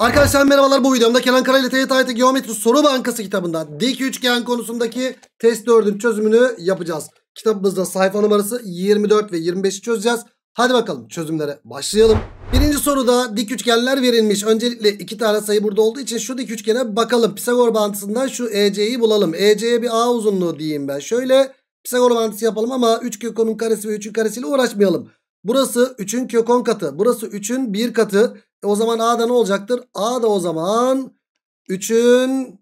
Arkadaşlar merhabalar bu videomda Kenan Kara ile TYT Geometri Soru Bankası kitabından dik üçgen konusundaki test 4'ün çözümünü yapacağız. Kitabımızda sayfa numarası 24 ve 25'i çözeceğiz. Hadi bakalım çözümlere başlayalım. Birinci soruda dik üçgenler verilmiş. Öncelikle iki tane sayı burada olduğu için şu dik üçgene bakalım. Pisagor bantısından şu EC'yi bulalım. EC'ye bir A uzunluğu diyeyim ben. Şöyle Pisagor bantısı yapalım ama 3 kökonun karesi ve 3'ün karesiyle uğraşmayalım. Burası 3'ün kökon katı. Burası 3'ün 1 katı. E, o zaman A da ne olacaktır? A da o zaman 3'ün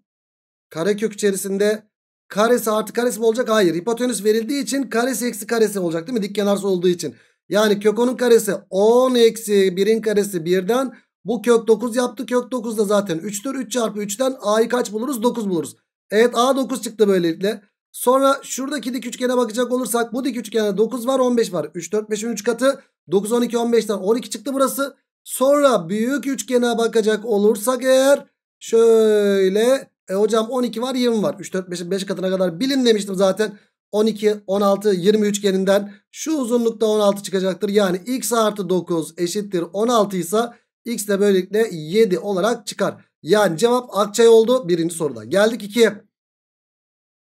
karekök içerisinde karesi artı karesi mi olacak? Hayır. Hipotenüs verildiği için karesi eksi karesi olacak değil mi? Dik kenarsı olduğu için. Yani kök 10'un karesi 10 eksi 1'in karesi 1'den bu kök 9 yaptı. Kök 9 da zaten 3'tür. 3 çarpı 3'ten A'yı kaç buluruz? 9 buluruz. Evet A 9 çıktı böylelikle. Sonra şuradaki dik üçgene bakacak olursak bu dik üçgende 9 var 15 var. 3 4 5'in 3 katı 9 12 15'ten 12 çıktı burası. Sonra büyük üçgene bakacak olursak eğer şöyle e hocam 12 var 20 var. 3 4 5 5 katına kadar bilin demiştim zaten. 12 16 20 üçgeninden şu uzunlukta 16 çıkacaktır. Yani x artı 9 eşittir 16 ise x de böylelikle 7 olarak çıkar. Yani cevap Akçay oldu birinci soruda. Geldik 2'ye.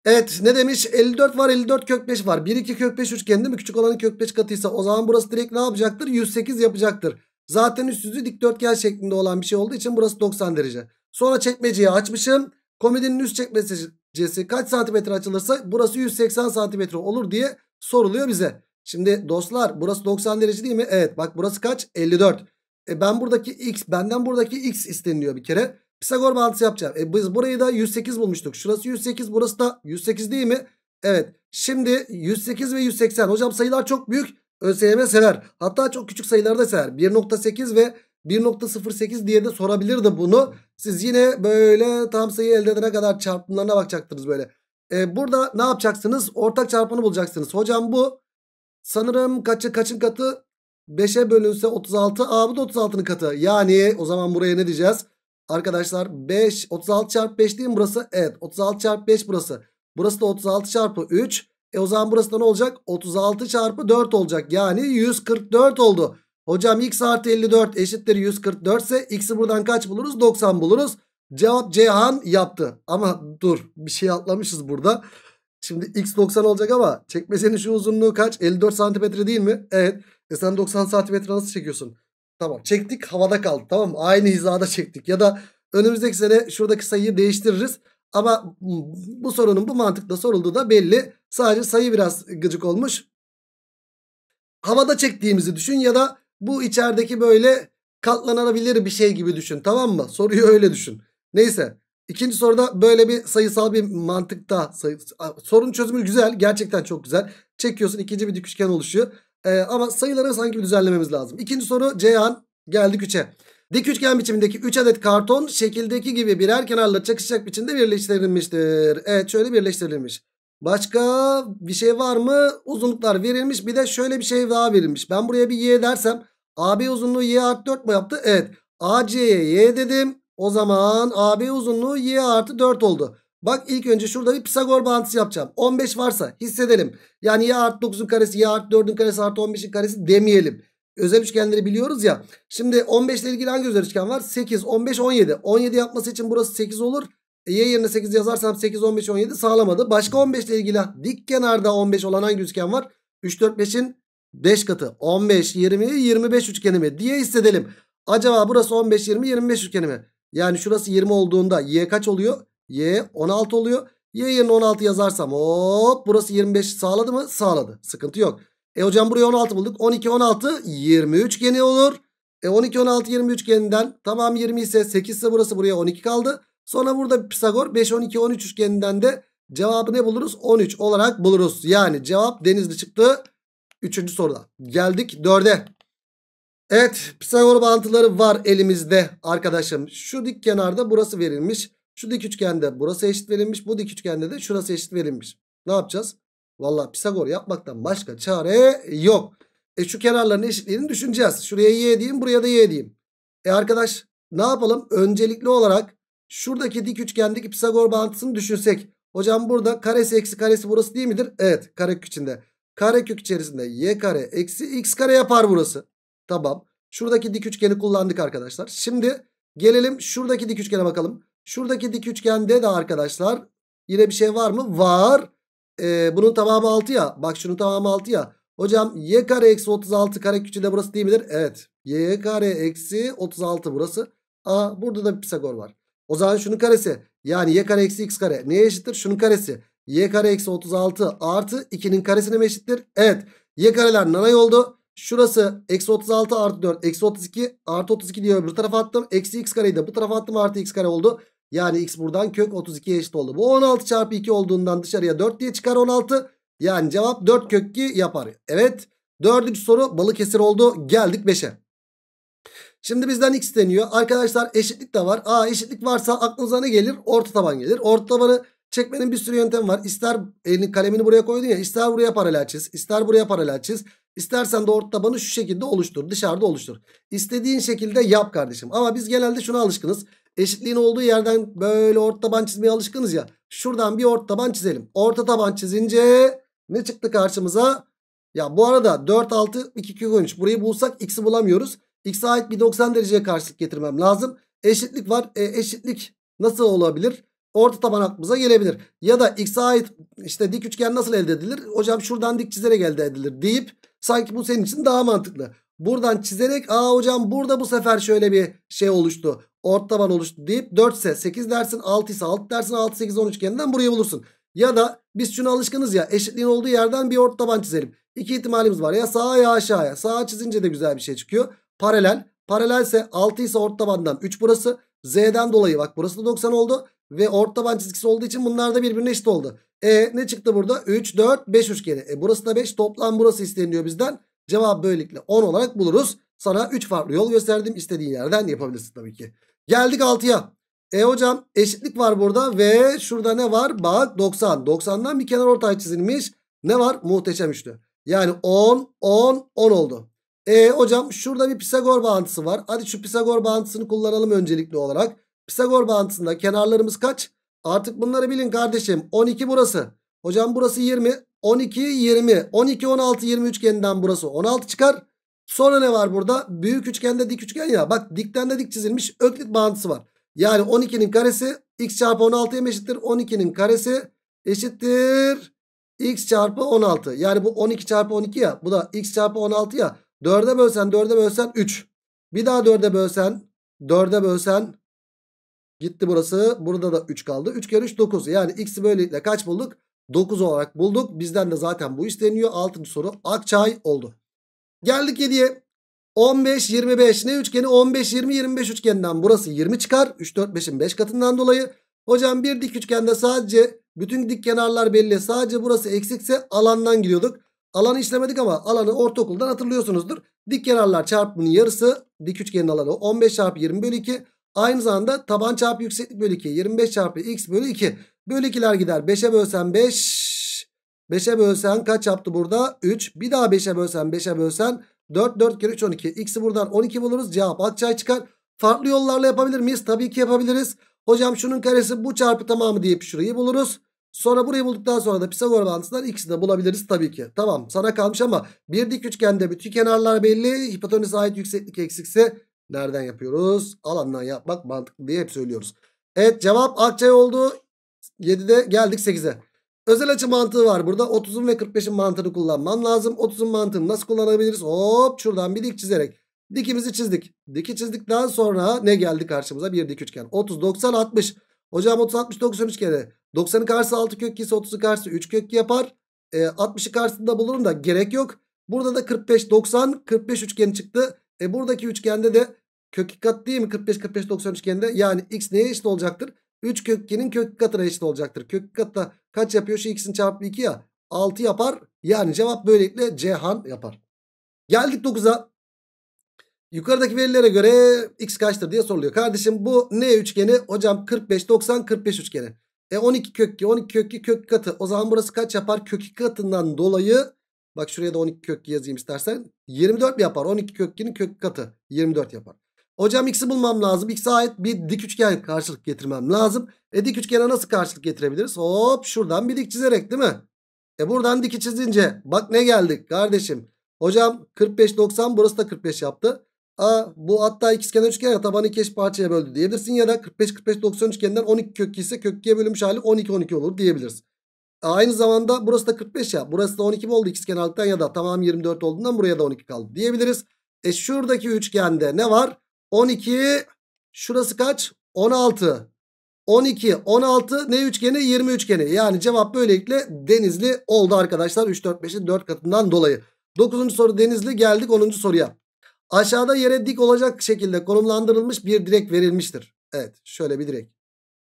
Evet ne demiş 54 var 54 kök 5 var 1 2 kök 5 üçgen değil mi küçük olanın kök 5 katıysa o zaman burası direkt ne yapacaktır 108 yapacaktır. Zaten üst yüzü dikdörtgen şeklinde olan bir şey olduğu için burası 90 derece. Sonra çekmeceyi açmışım. Komedinin üst çekmecesi kaç santimetre açılırsa burası 180 santimetre olur diye soruluyor bize. Şimdi dostlar burası 90 derece değil mi? Evet bak burası kaç? 54. E ben buradaki x benden buradaki x isteniliyor bir kere. Pisagor bağıntısı yapacağım. E biz burayı da 108 bulmuştuk. Şurası 108 burası da 108 değil mi? Evet. Şimdi 108 ve 180. Hocam sayılar çok büyük. ÖSYM sever. Hatta çok küçük sayılarda sever. 1.8 ve 1.08 diye de sorabilirdi bunu. Siz yine böyle tam sayı elde edene kadar çarpımlarına bakacaktınız böyle. Ee, burada ne yapacaksınız? Ortak çarpanı bulacaksınız. Hocam bu sanırım kaçı kaçın katı? 5'e bölünse 36. A bu da 36'nın katı. Yani o zaman buraya ne diyeceğiz? Arkadaşlar 5 36 çarpı 5 değil mi burası? Evet 36 çarpı 5 burası. Burası da 36 çarpı 3. E o zaman burası da ne olacak? 36 çarpı 4 olacak. Yani 144 oldu. Hocam x artı 54 eşittir 144 ise x'i buradan kaç buluruz? 90 buluruz. Cevap Cihan yaptı. Ama dur bir şey atlamışız burada. Şimdi x 90 olacak ama çekmecenin şu uzunluğu kaç? 54 santimetre değil mi? Evet. E sen 90 santimetre nasıl çekiyorsun? Tamam çektik havada kaldı tamam mı? Aynı hizada çektik. Ya da önümüzdeki sene şuradaki sayıyı değiştiririz. Ama bu sorunun bu mantıkla sorulduğu da belli. Sadece sayı biraz gıcık olmuş. Havada çektiğimizi düşün ya da bu içerideki böyle katlanabilir bir şey gibi düşün. Tamam mı? Soruyu öyle düşün. Neyse. İkinci soruda böyle bir sayısal bir mantıkta sayı, sorun çözümü güzel. Gerçekten çok güzel. Çekiyorsun ikinci bir dikişken oluşuyor. Ee, ama sayıları sanki bir düzenlememiz lazım. İkinci soru Ceyhan geldik 3'e. Dik üçgen biçimindeki 3 adet karton şekildeki gibi birer kenarla çakışacak biçimde birleştirilmiştir. Evet şöyle birleştirilmiş. Başka bir şey var mı? Uzunluklar verilmiş. Bir de şöyle bir şey daha verilmiş. Ben buraya bir y dersem AB uzunluğu y artı 4 mu yaptı? Evet. AC'ye y dedim. O zaman AB uzunluğu y artı 4 oldu. Bak ilk önce şurada bir Pisagor bağıntısı yapacağım. 15 varsa hissedelim. Yani y artı 9'un karesi y artı 4'ün karesi artı 15'in karesi demeyelim. Özel üçgenleri biliyoruz ya. Şimdi 15 ile ilgili hangi özel üçgen var? 8, 15, 17. 17 yapması için burası 8 olur. E, y yerine 8 yazarsam 8, 15, 17 sağlamadı. Başka 15 ile ilgili dik kenarda 15 olan hangi üçgen var? 3, 4, 5'in 5 katı. 15, 20, 25 üçgeni mi diye hissedelim. Acaba burası 15, 20, 25 üçgeni mi? Yani şurası 20 olduğunda y kaç oluyor? Y 16 oluyor. Y yerine 16 yazarsam hop burası 25 sağladı mı? Sağladı. Sıkıntı yok. E hocam buraya 16 bulduk. 12 16 23 geni olur. E 12 16 23 geninden tamam 20 ise 8 ise burası buraya 12 kaldı. Sonra burada Pisagor 5 12 13 üçgeninden de cevabı ne buluruz? 13 olarak buluruz. Yani cevap Denizli çıktı. Üçüncü soruda. Geldik 4'e. Evet Pisagor bağıntıları var elimizde arkadaşım. Şu dik kenarda burası verilmiş. Şu dik üçgende burası eşit verilmiş. Bu dik üçgende de şurası eşit verilmiş. Ne yapacağız? Valla Pisagor yapmaktan başka çare yok. E şu kenarların eşitliğini düşüneceğiz. Şuraya y diyeyim buraya da y diyeyim. E arkadaş ne yapalım? Öncelikli olarak şuradaki dik üçgendeki Pisagor bağıntısını düşünsek. Hocam burada karesi eksi karesi burası değil midir? Evet kare karekök içinde. kök içerisinde y kare eksi x kare yapar burası. Tamam. Şuradaki dik üçgeni kullandık arkadaşlar. Şimdi gelelim şuradaki dik üçgene bakalım. Şuradaki dik üçgende de arkadaşlar yine bir şey var mı? Var e, bunun tamamı 6 ya. Bak şunun tamamı 6 ya. Hocam y kare eksi 36 kare küçüğü de burası değil midir? Evet. y kare eksi 36 burası. A, burada da bir Pisagor var. O zaman şunun karesi. Yani y kare eksi x kare. Neye eşittir? Şunun karesi. y kare eksi 36 artı 2'nin karesine mi eşittir? Evet. y kareler nanay oldu. Şurası eksi 36 artı 4 eksi 32 artı 32 diye öbür tarafa attım. Eksi x kareyi de bu tarafa attım artı x kare oldu. Yani x buradan kök 32 eşit oldu. Bu 16 çarpı 2 olduğundan dışarıya 4 diye çıkar 16. Yani cevap 4 kök 2 yapar. Evet dördüncü soru Balıkesir oldu. Geldik 5'e. Şimdi bizden x deniyor. Arkadaşlar eşitlik de var. Aa eşitlik varsa aklınıza ne gelir? Orta taban gelir. Orta tabanı çekmenin bir sürü yöntemi var. İster elini kalemini buraya koydun ya. ister buraya paralel çiz. ister buraya paralel çiz. İstersen de orta tabanı şu şekilde oluştur. Dışarıda oluştur. İstediğin şekilde yap kardeşim. Ama biz genelde şuna alışkınız. Eşitliğin olduğu yerden böyle orta taban çizmeye alışkınız ya. Şuradan bir orta taban çizelim. Orta taban çizince ne çıktı karşımıza? Ya bu arada 4, 6, 2, 2, 13. Burayı bulsak x'i bulamıyoruz. X'e ait bir 90 dereceye karşılık getirmem lazım. Eşitlik var. E, eşitlik nasıl olabilir? Orta taban aklımıza gelebilir. Ya da x'e ait işte dik üçgen nasıl elde edilir? Hocam şuradan dik çizerek elde edilir deyip sanki bu senin için daha mantıklı. Buradan çizerek aa hocam burada bu sefer şöyle bir şey oluştu ort taban oluştu deyip 4 ise 8 dersin 6 ise 6 dersin 6 8 10 üçgeninden burayı bulursun. Ya da biz şuna alışkınız ya eşitliğin olduğu yerden bir ort taban çizelim. İki ihtimalimiz var ya sağa ya aşağıya. Sağa çizince de güzel bir şey çıkıyor. Paralel. Paralelse 6 ise ort tabandan 3 burası. Z'den dolayı bak burası da 90 oldu. Ve ort taban çizgisi olduğu için bunlar da birbirine eşit oldu. E ne çıktı burada? 3, 4, 5 üçgeni. E burası da 5. Toplam burası isteniyor bizden. Cevap böylelikle 10 olarak buluruz. Sana 3 farklı yol gösterdim. istediğin yerden yapabilirsin tabii ki. Geldik 6'ya. E hocam eşitlik var burada ve şurada ne var? Bak 90. 90'dan bir kenar ortay çizilmiş. Ne var? Muhteşem üçlü. Yani 10, 10, 10 oldu. E hocam şurada bir Pisagor bağıntısı var. Hadi şu Pisagor bağıntısını kullanalım öncelikli olarak. Pisagor bağıntısında kenarlarımız kaç? Artık bunları bilin kardeşim. 12 burası. Hocam burası 20. 12, 20. 12, 16, 23 üçgeninden burası 16 çıkar. Sonra ne var burada? Büyük üçgende dik üçgen ya. Bak dikten de dik çizilmiş öklit bağıntısı var. Yani 12'nin karesi x çarpı 16'ya eşittir? 12'nin karesi eşittir x çarpı 16. Yani bu 12 çarpı 12 ya. Bu da x çarpı 16 ya. 4'e bölsen 4'e bölsen 3. Bir daha 4'e bölsen 4'e bölsen gitti burası. Burada da 3 kaldı. 3 kere 3 9. Yani x'i böylelikle kaç bulduk? 9 olarak bulduk. Bizden de zaten bu isteniyor. 6. soru Akçay oldu. Geldik 7'ye. 15 25 ne üçgeni 15 20 25 üçgeninden burası 20 çıkar. 3 4 5'in 5 katından dolayı. Hocam bir dik üçgende sadece bütün dik kenarlar belli. Sadece burası eksikse alandan gidiyorduk. Alanı işlemedik ama alanı ortaokuldan hatırlıyorsunuzdur. Dik kenarlar çarpımının yarısı dik üçgenin alanı 15 çarpı 20 bölü 2. Aynı zamanda taban çarpı yükseklik bölü 2 25 çarpı x bölü 2 bölü 2'ler gider. 5'e bölsen 5 5'e bölsen kaç yaptı burada? 3. Bir daha 5'e bölsen 5'e bölsen 4. 4 kere 3 12. X'i buradan 12 buluruz. Cevap Akçay çıkar. Farklı yollarla yapabilir miyiz? Tabii ki yapabiliriz. Hocam şunun karesi bu çarpı tamamı deyip şurayı buluruz. Sonra burayı bulduktan sonra da Pisagor bağıntısından x'i de bulabiliriz tabii ki. Tamam sana kalmış ama bir dik üçgende bütün kenarlar belli. Hipotenüse ait yükseklik eksikse nereden yapıyoruz? Alandan yapmak mantıklı diye hep söylüyoruz. Evet cevap Akçay oldu. 7'de geldik 8'e. Özel açı mantığı var burada. 30'un ve 45'in mantığını kullanmam lazım. 30'un mantığını nasıl kullanabiliriz? Hop şuradan bir dik çizerek. Dikimizi çizdik. Diki çizdikten sonra ne geldi karşımıza? Bir dik üçgen. 30, 90, 60. Hocam 30, 60, 90 üçgeni. 90'ın karşısı 6 kök ise 30'u karşısı 3 kök yapar. E, 60'ı karşısında bulurum da gerek yok. Burada da 45, 90, 45 üçgeni çıktı. E, buradaki üçgende de kök kat değil mi? 45, 45, 90 üçgeninde. Yani x neye eşit olacaktır? 3 kök 2'nin kök katına eşit olacaktır. Kök da Kaç yapıyor? Şu x'in çarpımı 2 ya. 6 yapar. Yani cevap böylelikle Cihan yapar. Geldik 9'a. Yukarıdaki verilere göre x kaçtır diye soruluyor. Kardeşim bu ne üçgeni? Hocam 45 90 45 üçgeni. E 12 kök 2 12 kök 2 kök katı. O zaman burası kaç yapar? Kök 2 katından dolayı bak şuraya da 12 kök yazayım istersen. 24 mi yapar? 12 kök 2'nin kök katı 24 yapar. Hocam x'i bulmam lazım. X'e ait bir dik üçgen karşılık getirmem lazım. E dik üçgene nasıl karşılık getirebiliriz? Hop şuradan bir dik çizerek değil mi? E buradan diki çizince bak ne geldik kardeşim. Hocam 45 90 burası da 45 yaptı. Aa, bu hatta ikizkenar üçgen ya tabanı iki eş parçaya böldü diyebilirsin. Ya da 45 45 90 üçgeninden 12 kök ise kök 2'ye bölünmüş hali 12 12 olur diyebiliriz. E, aynı zamanda burası da 45 ya. Burası da 12 mi oldu ikizkenarlıktan ya da tamam 24 olduğundan buraya da 12 kaldı diyebiliriz. E şuradaki üçgende ne var? 12 şurası kaç? 16. 12, 16 ne üçgeni? 20 üçgeni. Yani cevap böylelikle denizli oldu arkadaşlar. 3, 4, 5'in 4 katından dolayı. 9. soru denizli geldik 10. soruya. Aşağıda yere dik olacak şekilde konumlandırılmış bir direk verilmiştir. Evet şöyle bir direk.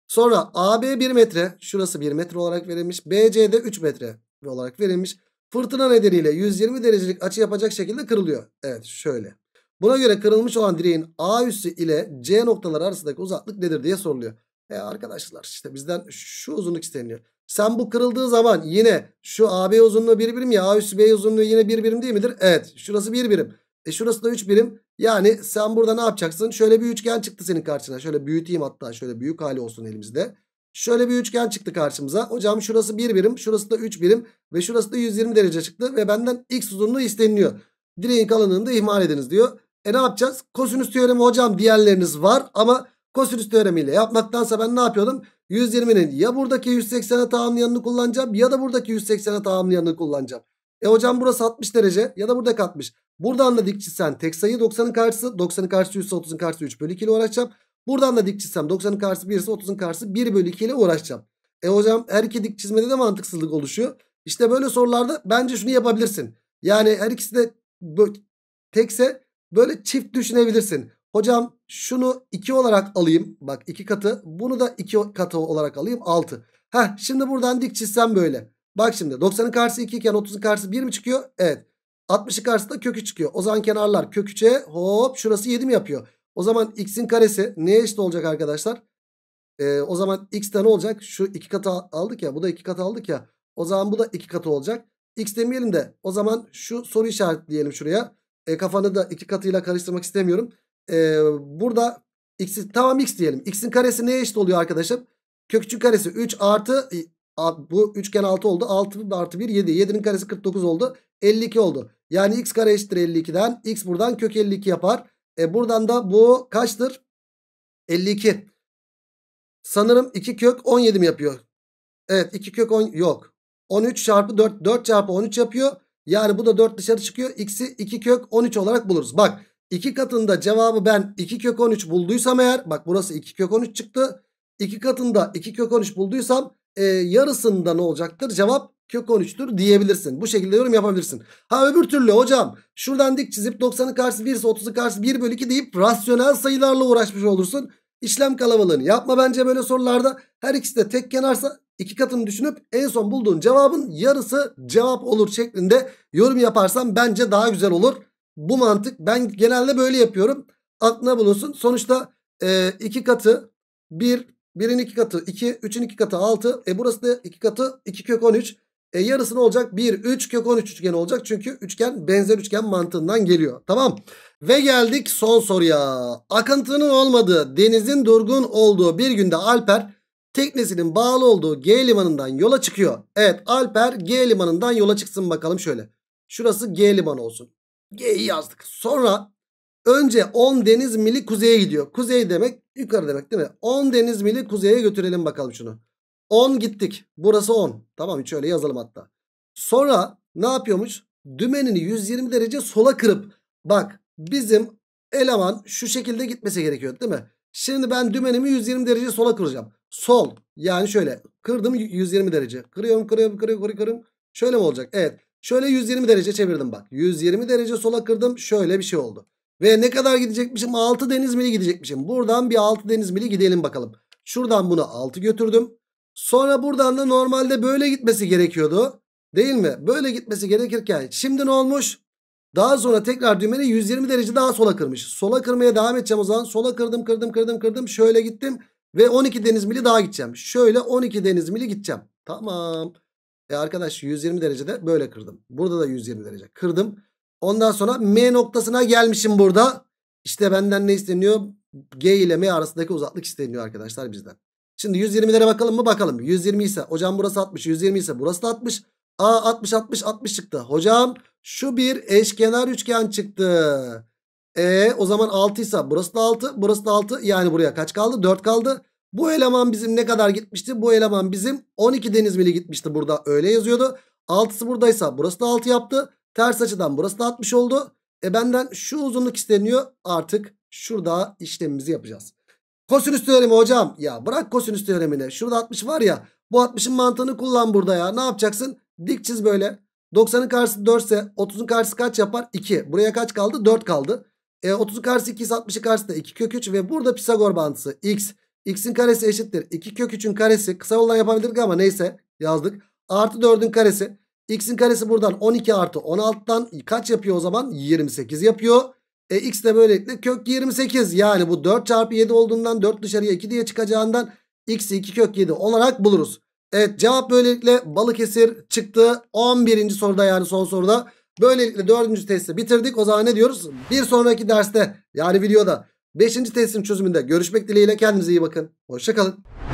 Sonra AB 1 metre. Şurası 1 metre olarak verilmiş. BC de 3 metre olarak verilmiş. Fırtına nedeniyle 120 derecelik açı yapacak şekilde kırılıyor. Evet şöyle. Buna göre kırılmış olan direğin A üssü ile C noktaları arasındaki uzaklık nedir diye soruluyor. E arkadaşlar işte bizden şu uzunluk isteniyor. Sen bu kırıldığı zaman yine şu AB uzunluğu bir birim ya A üssü B uzunluğu yine bir birim değil midir? Evet şurası bir birim. E şurası da üç birim. Yani sen burada ne yapacaksın? Şöyle bir üçgen çıktı senin karşına. Şöyle büyüteyim hatta şöyle büyük hali olsun elimizde. Şöyle bir üçgen çıktı karşımıza. Hocam şurası bir birim, şurası da üç birim ve şurası da 120 derece çıktı ve benden x uzunluğu isteniliyor. Direğin kalınlığını da ihmal ediniz diyor. E ne yapacağız? Kosinüs teoremi hocam diğerleriniz var ama kosinüs teoremiyle yapmaktansa ben ne yapıyordum? 120'nin ya buradaki 180'e tamamlayanını kullanacağım ya da buradaki 180'e tamamlayanını kullanacağım. E hocam burası 60 derece ya da buradaki 60. Buradan da dik çizsen tek sayı 90'ın karşısı 90'ın karşısı 100 karşısı 3 bölü 2 ile uğraşacağım. Buradan da dik çizsem 90'ın karşısı 1 ise 30'un karşısı 1 bölü 2 ile uğraşacağım. E hocam her iki dik çizmede de mantıksızlık oluşuyor. İşte böyle sorularda bence şunu yapabilirsin. Yani her ikisi de tekse Böyle çift düşünebilirsin. Hocam şunu 2 olarak alayım. Bak 2 katı. Bunu da 2 katı olarak alayım. 6. Heh şimdi buradan dik çizsem böyle. Bak şimdi 90'ın karşısı 2 iken 30'un karşısı 1 mi çıkıyor? Evet. 60'ın karşısı da kök çıkıyor. O zaman kenarlar kök 3'e hop şurası 7 mi yapıyor? O zaman x'in karesi neye eşit olacak arkadaşlar? Ee, o zaman x'te ne olacak? Şu 2 katı aldık ya. Bu da 2 katı aldık ya. O zaman bu da 2 katı olacak. x demeyelim de o zaman şu soru işaretleyelim şuraya. E, kafanı da iki katıyla karıştırmak istemiyorum. E, burada x, tamam x diyelim. X'in karesi neye eşit oluyor arkadaşım? Kökçün karesi 3 artı bu üçgen 6 oldu. 6 artı 1 7. 7'nin karesi 49 oldu. 52 oldu. Yani x kare eşittir 52'den. X buradan kök 52 yapar. E buradan da bu kaçtır? 52. Sanırım 2 kök 17 mi yapıyor? Evet 2 kök 10 yok. 13 çarpı 4 4 çarpı 13 yapıyor. Yani bu da 4 dışarı çıkıyor. X'i 2 kök 13 olarak buluruz. Bak 2 katında cevabı ben 2 kök 13 bulduysam eğer. Bak burası 2 kök 13 çıktı. 2 katında 2 kök 13 bulduysam e, yarısında ne olacaktır? Cevap kök 13'tür diyebilirsin. Bu şekilde yorum yapabilirsin. Ha öbür türlü hocam şuradan dik çizip 90'ın karşısı 1 ise 30'un karşısı 1 bölü 2 deyip rasyonel sayılarla uğraşmış olursun işlem kalabalığını yapma bence böyle sorularda. Her ikisi de tek kenarsa iki katını düşünüp en son bulduğun cevabın yarısı cevap olur şeklinde yorum yaparsan bence daha güzel olur. Bu mantık ben genelde böyle yapıyorum. Aklına bulunsun. Sonuçta 2 e, katı bir, birin iki katı iki üçün iki katı altı E burası da iki katı iki kök on üç. E yarısı ne olacak? 1, 3 kök 13 üçgen olacak. Çünkü üçgen benzer üçgen mantığından geliyor. Tamam. Ve geldik son soruya. Akıntının olmadığı, denizin durgun olduğu bir günde Alper teknesinin bağlı olduğu G limanından yola çıkıyor. Evet Alper G limanından yola çıksın bakalım şöyle. Şurası G limanı olsun. G'yi yazdık. Sonra önce 10 deniz mili kuzeye gidiyor. Kuzey demek yukarı demek değil mi? 10 deniz mili kuzeye götürelim bakalım şunu. 10 gittik. Burası 10. Tamam hiç öyle yazalım hatta. Sonra ne yapıyormuş? Dümenini 120 derece sola kırıp bak bizim eleman şu şekilde gitmesi gerekiyor değil mi? Şimdi ben dümenimi 120 derece sola kıracağım. Sol yani şöyle kırdım 120 derece. Kırıyorum kırıyorum kırıyorum kırıyorum. Şöyle mi olacak? Evet. Şöyle 120 derece çevirdim bak. 120 derece sola kırdım. Şöyle bir şey oldu. Ve ne kadar gidecekmişim? 6 deniz mili gidecekmişim. Buradan bir 6 deniz mili gidelim bakalım. Şuradan bunu 6 götürdüm. Sonra buradan da normalde böyle gitmesi gerekiyordu. Değil mi? Böyle gitmesi gerekirken şimdi ne olmuş? Daha sonra tekrar düğmeni 120 derece daha sola kırmış. Sola kırmaya devam edeceğim o zaman. Sola kırdım kırdım kırdım kırdım. Şöyle gittim. Ve 12 deniz mili daha gideceğim. Şöyle 12 deniz mili gideceğim. Tamam. E arkadaş 120 derecede böyle kırdım. Burada da 120 derece kırdım. Ondan sonra M noktasına gelmişim burada. İşte benden ne isteniyor? G ile M arasındaki uzaklık isteniyor arkadaşlar bizden. Şimdi 120'lere bakalım mı? Bakalım. 120 ise hocam burası 60. 120 ise burası da 60. A 60 60 60 çıktı. Hocam şu bir eşkenar üçgen çıktı. E o zaman 6 ise burası da 6. Burası da 6. Yani buraya kaç kaldı? 4 kaldı. Bu eleman bizim ne kadar gitmişti? Bu eleman bizim 12 deniz mili gitmişti burada. Öyle yazıyordu. 6'sı buradaysa burası da 6 yaptı. Ters açıdan burası da 60 oldu. E benden şu uzunluk isteniyor. Artık şurada işlemimizi yapacağız. Kosinüs teoremi hocam. Ya bırak kosinüs teoremini. Şurada 60 var ya. Bu 60'ın mantığını kullan burada ya. Ne yapacaksın? Dik çiz böyle. 90'ın karşısı 4 ise 30'un karşısı kaç yapar? 2. Buraya kaç kaldı? 4 kaldı. E, 30'un karşısı 2 ise 60'ın karşısı da 2 kök 3. Ve burada Pisagor bantısı x. x'in karesi eşittir. 2 kök 3'ün karesi. Kısa yoldan yapabilirdik ama neyse yazdık. Artı 4'ün karesi. x'in karesi buradan 12 artı 16'dan kaç yapıyor o zaman? 28 yapıyor. E x de böylelikle kök 28 yani bu 4 çarpı 7 olduğundan 4 dışarıya 2 diye çıkacağından x 2 kök 7 olarak buluruz. Evet cevap böylelikle Balıkesir çıktı 11. soruda yani son soruda. Böylelikle 4. testi bitirdik. O zaman ne diyoruz? Bir sonraki derste yani videoda 5. testin çözümünde görüşmek dileğiyle kendinize iyi bakın. Hoşçakalın.